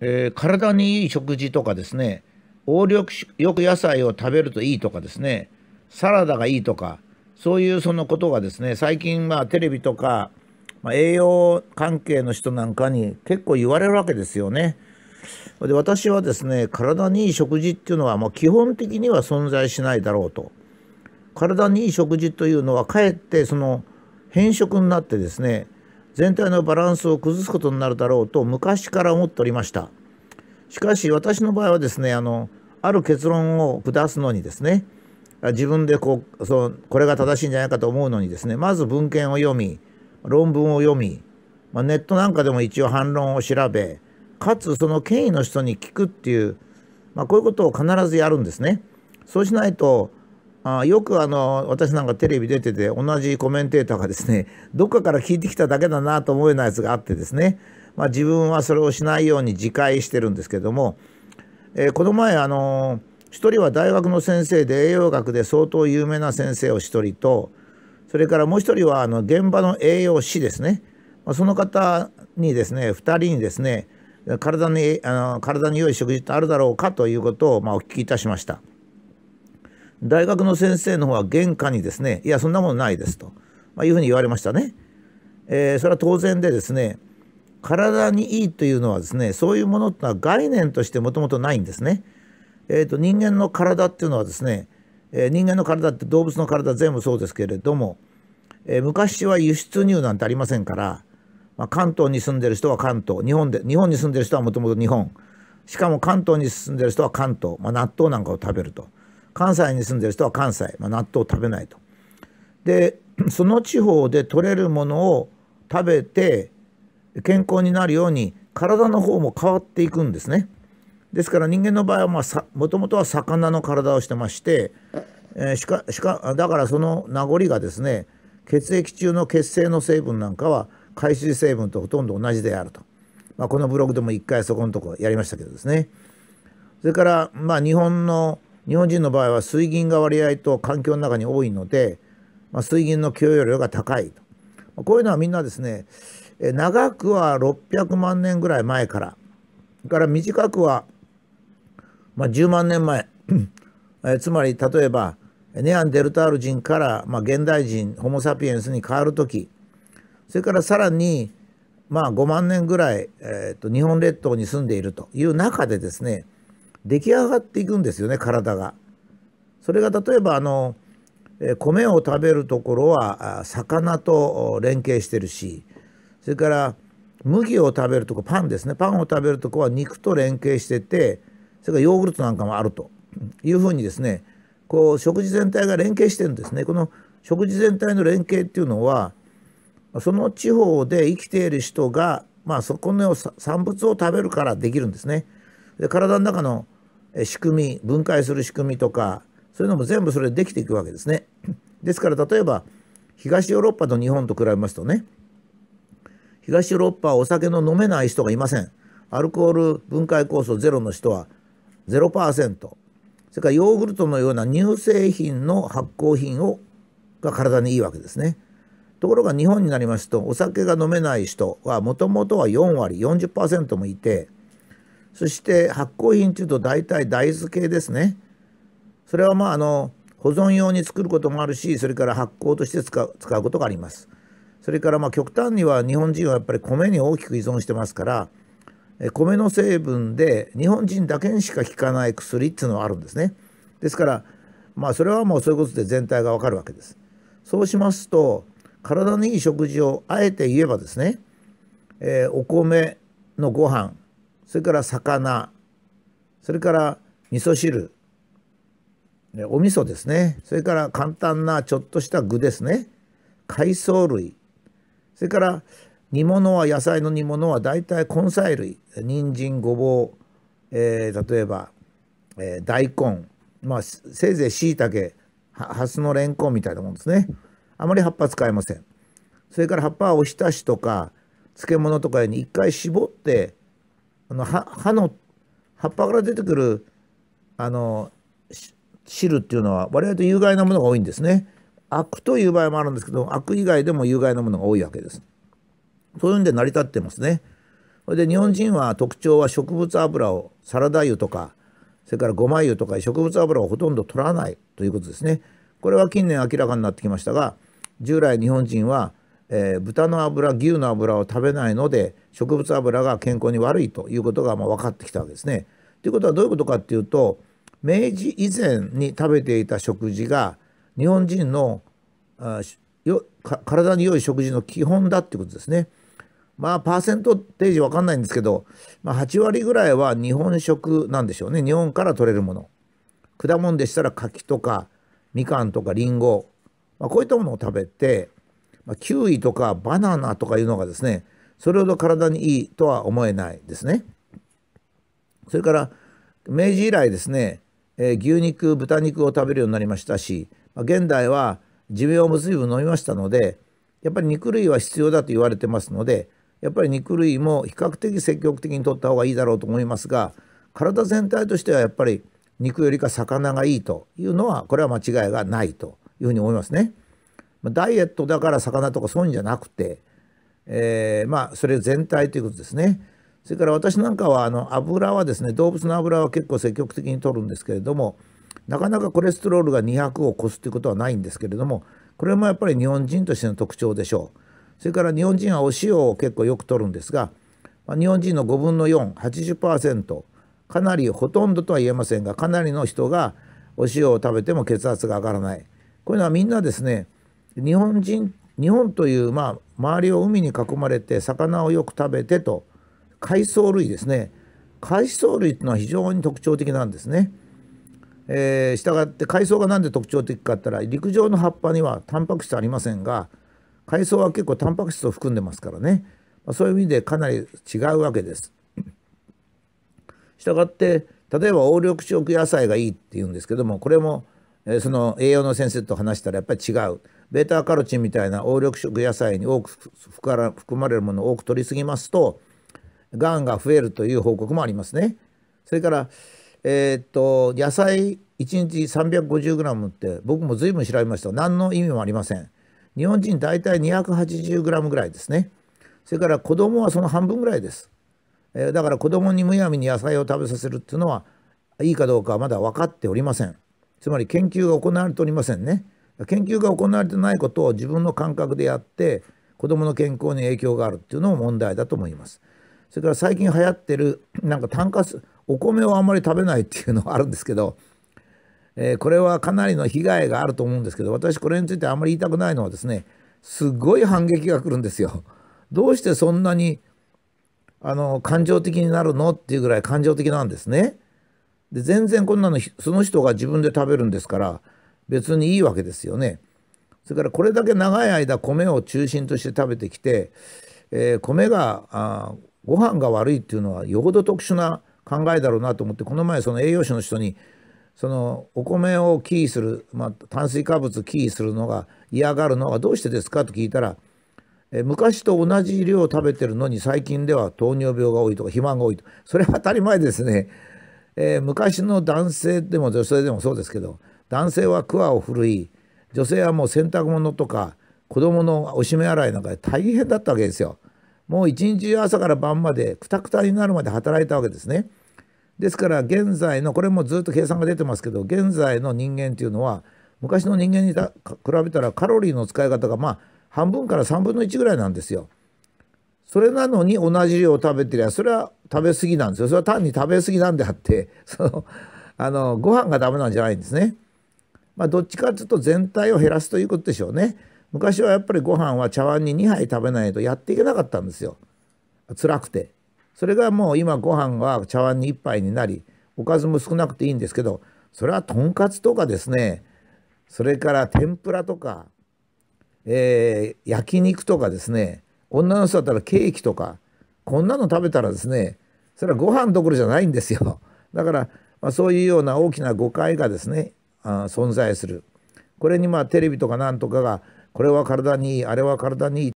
えー、体にいい食事とかですね応力よく野菜を食べるといいとかですねサラダがいいとかそういうそのことがですね最近まあテレビとか、まあ、栄養関係の人なんかに結構言われるわけですよね。で私はですね体にいい食事っていうのはもう基本的には存在しないだろうと。体にいい食事というのはかえってその変色になってですね全体のバランスを崩すことになるだろうと昔から思っておりましたしかし私の場合はですねあのある結論を下すのにですね自分でこうそうこれが正しいんじゃないかと思うのにですねまず文献を読み論文を読み、まあ、ネットなんかでも一応反論を調べかつその権威の人に聞くっていう、まあ、こういうことを必ずやるんですね。そうしないとあよくあの私なんかテレビ出てて同じコメンテーターがですね どっかから聞いてきただけだなと思うようなやつがあってですね、まあ、自分はそれをしないように自戒してるんですけども、えー、この前あの1人は大学の先生で栄養学で相当有名な先生を1人とそれからもう1人はあの現場の栄養士ですね、まあ、その方にですね2人にですね体にあの体に良い食事ってあるだろうかということを、まあ、お聞きいたしました。大学の先生の方は原価にですねいやそんなものないですと、まあ、いうふうに言われましたね。えー、それは当然でですね体にいいというのはですねそういうものってのは概念としてもともとないんですね。えーと、と人間の体っていうのはですね、えー、人間の体って動物の体全部そうですけれども、えー、昔は輸出入なんてありませんから、まあ、関東に住んでる人は関東日本で日本に住んでる人はもともと日本しかも関東に住んでる人は関東、まあ、納豆なんかを食べると。関西に住んでる人は関西、まあ、納豆食べないと。で その地方で取れるものを食べて健康になるように体の方も変わっていくんですね。ですから人間の場合はもともとは魚の体をしてまして、えー、しかしかだからその名残がですね血液中の血清の成分なんかは海水成分とほとんど同じであると、まあ、このブログでも一回そこのとこやりましたけどですねそれからまあ日本の日本人の場合は水銀が割合と環境の中に多いので、まあ、水銀の供与量が高いとこういうのはみんなですね長くは600万年ぐらい前からから短くは、まあ、10万年前 えつまり例えばネアンデルタール人から、まあ、現代人ホモ・サピエンスに変わる時それからさらに、まあ、5万年ぐらい、えーと日本列島に住んでいるという中でですね出来上がっていくんですよね体が。それが例えばあの米を食べるところは魚と連携してるしそれから麦を食べるとこパンですねパンを食べるとこは肉と連携しててそれからヨーグルトなんかもあるというふうにですねこう食事全体が連携してるんですね。この食事全体の連携っていうのはその地方で生きている人が、まあ、そこの産物を食べるからできるんですね。で体の中の仕組み分解する仕組みとかそういうのも全部それでできていくわけですね。ですから例えば東ヨーロッパと日本と比べますとね東ヨーロッパはお酒の飲めない人がいません。アルコール分解酵素ゼロの人は0%それからヨーグルトのような乳製品の発酵品をが体にいいわけですね。ところが日本になりますとお酒が飲めない人はもともとは4割40%もいてそして発酵品っていうと大体大豆系ですね。それはまああの保存用に作ることもあるしそれから発酵として使う使うことがあります。それからまあ極端には日本人はやっぱり米に大きく依存してますから米の成分で日本人だけにしか効かない薬っていうのはあるんですね。ですからまあそれはもうそういうことで全体がわかるわけです。そうしますと体にいい食事をあえて言えばですね、えー、お米のご飯それから魚、それから味噌汁、お味噌ですね。それから簡単なちょっとした具ですね。海藻類。それから煮物は野菜の煮物は大体根菜類。人参、ごぼう、えー、例えば、えー、大根、まあ、せいぜい椎茸、ハスのレンコンみたいなもんですね。あまり葉っぱ使えません。それから葉っぱはおひたしとか漬物とかに一回絞ってあの葉の葉っぱから出てくるあの汁っていうのは割合と有害なものが多いんですね。悪という場合もあるんですけど悪以外でも有害なものが多いわけです。そういうんで成り立ってますね。それで日本人は特徴は植物油をサラダ油とかそれからごま油とか植物油をほとんど取らないということですね。これは近年明らかになってきましたが従来日本人は、えー、豚の油牛の油を食べないので植物油が健康に悪いということがまあ分かってきたわけですね。ということはどういうことかっていうと明治以前に食べていた食事が日本人のあよ体に良い食事の基本だっていうことですね。まあパーセントテージ分かんないんですけど、まあ、8割ぐらいは日本食なんでしょうね日本から取れるもの果物でしたら柿とかみかんとかりんご、まあ、こういったものを食べて、まあ、キウイとかバナナとかいうのがですねそれほど体にいいとは思えないですね。それから明治以来ですね、えー、牛肉豚肉を食べるようになりましたし現代は寿命を随分飲みましたのでやっぱり肉類は必要だと言われてますのでやっぱり肉類も比較的積極的に取った方がいいだろうと思いますが体全体としてはやっぱり肉よりか魚がいいというのはこれは間違いがないというふうに思いますね。ダイエットだから魚とかそういうんじゃなくてえー、まあそれ全体ということですね。それから私なんかはあの油はですね動物の油は結構積極的に取るんですけれどもなかなかコレステロールが200を超すということはないんですけれどもこれもやっぱり日本人としての特徴でしょう。それから日本人はお塩を結構よくとるんですが、まあ、日本人の5分の480%かなりほとんどとは言えませんがかなりの人がお塩を食べても血圧が上がらないこういうのはみんなですね日本人日本という、まあ、周りを海に囲まれて魚をよく食べてと海藻類ですね海藻類というのは非常に特徴的なんですね。えた従って海藻が何で特徴的かって言ったら陸上の葉っぱにはタンパク質ありませんが海藻は結構タンパク質を含んでますからね、まあ、そういう意味でかなり違うわけです。したがって例えば黄緑色野菜がいいっていうんですけどもこれもその栄養の先生と話したらやっぱり違う。ベータカロチンみたいな黄緑色野菜に多く含まれるものを多く取りすぎますとがんが増えるという報告もありますね。それから、えー、っと野菜1日 350g って僕も随分調べました何の意味もありません。日本人大体 280g ぐらいですね。それから子供はその半分ぐらいです。だから子供にむやみに野菜を食べさせるっていうのはいいかどうかはまだ分かっておりません。つまり研究が行われておりませんね研究が行われてないことを自分の感覚でやって子どもの健康に影響があるっていうのも問題だと思いますそれから最近流行ってるなんか炭化お米をあんまり食べないっていうのはあるんですけど、えー、これはかなりの被害があると思うんですけど私これについてあんまり言いたくないのはですねすごい反撃が来るんですよ。どうしてそんなにあの感情的になるのっていうぐらい感情的なんですね。で全然こんなのその人が自分で食べるんですから別にいいわけですよね。それからこれだけ長い間米を中心として食べてきて、えー、米があご飯が悪いっていうのはよほど特殊な考えだろうなと思ってこの前その栄養士の人にそのお米をキーする、まあ、炭水化物キーするのが嫌がるのはどうしてですかと聞いたら、えー、昔と同じ量を食べてるのに最近では糖尿病が多いとか肥満が多いとそれは当たり前ですねえー、昔の男性でも女性でもそうですけど男性はワを振るい女性はもう洗濯物とか子供のおしめ洗いなんかで大変だったわけですよ。もう一日朝から晩までクタクタになるまで働いたわけですね。ですから現在のこれもずっと計算が出てますけど現在の人間っていうのは昔の人間に比べたらカロリーの使い方がまあ半分から3分の1ぐらいなんですよ。それなのに同じ量を食べてりゃそれは食べ過ぎなんですよそれは単に食べ過ぎなんであって そのあのご飯がダメなんじゃないんですね。まあ、どっちかというと全体を減らすということでしょうね。昔はやっぱりご飯は茶碗に2杯食べないとやっていけなかったんですよ辛くてそれがもう今ご飯は茶碗に1杯になりおかずも少なくていいんですけどそれはとんかつとかですねそれから天ぷらとか、えー、焼肉とかですね女の人だったらケーキとかこんなの食べたらですねそれはご飯どころじゃないんですよだから、まあ、そういうような大きな誤解がですねあ存在するこれにまあテレビとかなんとかがこれは体にいいあれは体にいい